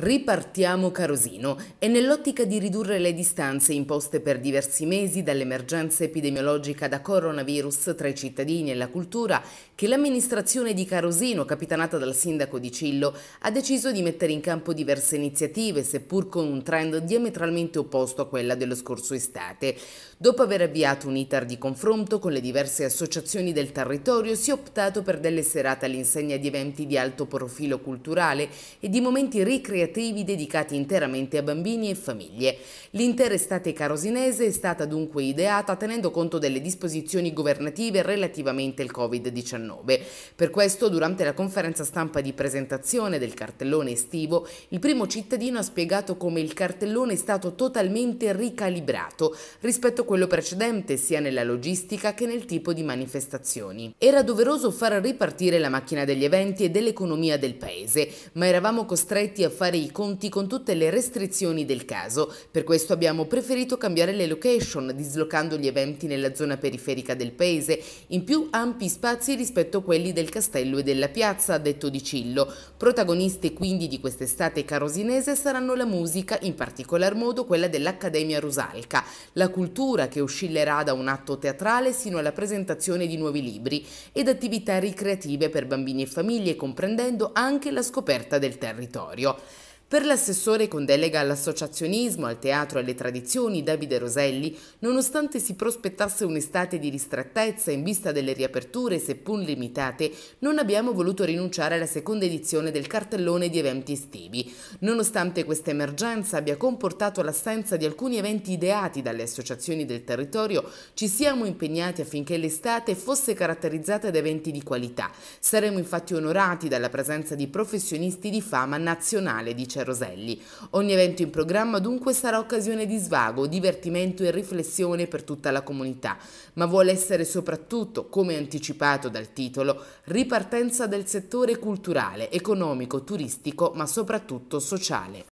Ripartiamo Carosino È nell'ottica di ridurre le distanze imposte per diversi mesi dall'emergenza epidemiologica da coronavirus tra i cittadini e la cultura che l'amministrazione di Carosino, capitanata dal sindaco di Cillo, ha deciso di mettere in campo diverse iniziative, seppur con un trend diametralmente opposto a quella dello scorso estate. Dopo aver avviato un iter di confronto con le diverse associazioni del territorio, si è optato per delle serate all'insegna di eventi di alto profilo culturale e di momenti ricreativi ricreativi dedicati interamente a bambini e famiglie. L'intera estate carosinese è stata dunque ideata tenendo conto delle disposizioni governative relativamente al Covid-19. Per questo, durante la conferenza stampa di presentazione del cartellone estivo, il primo cittadino ha spiegato come il cartellone è stato totalmente ricalibrato rispetto a quello precedente, sia nella logistica che nel tipo di manifestazioni. Era doveroso far ripartire la macchina degli eventi e dell'economia del paese, ma eravamo costretti a fare i conti con tutte le restrizioni del caso. Per questo abbiamo preferito cambiare le location, dislocando gli eventi nella zona periferica del paese, in più ampi spazi rispetto a quelli del castello e della piazza, ha detto Di Cillo. Protagoniste quindi di quest'estate carosinese saranno la musica, in particolar modo quella dell'Accademia Rusalca, la cultura che oscillerà da un atto teatrale sino alla presentazione di nuovi libri ed attività ricreative per bambini e famiglie, comprendendo anche la scoperta del territorio. Per l'assessore con delega all'associazionismo, al teatro e alle tradizioni, Davide Roselli, nonostante si prospettasse un'estate di ristrettezza in vista delle riaperture, seppur limitate, non abbiamo voluto rinunciare alla seconda edizione del cartellone di eventi estivi. Nonostante questa emergenza abbia comportato l'assenza di alcuni eventi ideati dalle associazioni del territorio, ci siamo impegnati affinché l'estate fosse caratterizzata da eventi di qualità. Saremo infatti onorati dalla presenza di professionisti di fama nazionale, dice Francia Roselli. Ogni evento in programma dunque sarà occasione di svago, divertimento e riflessione per tutta la comunità, ma vuole essere soprattutto, come anticipato dal titolo, ripartenza del settore culturale, economico, turistico, ma soprattutto sociale.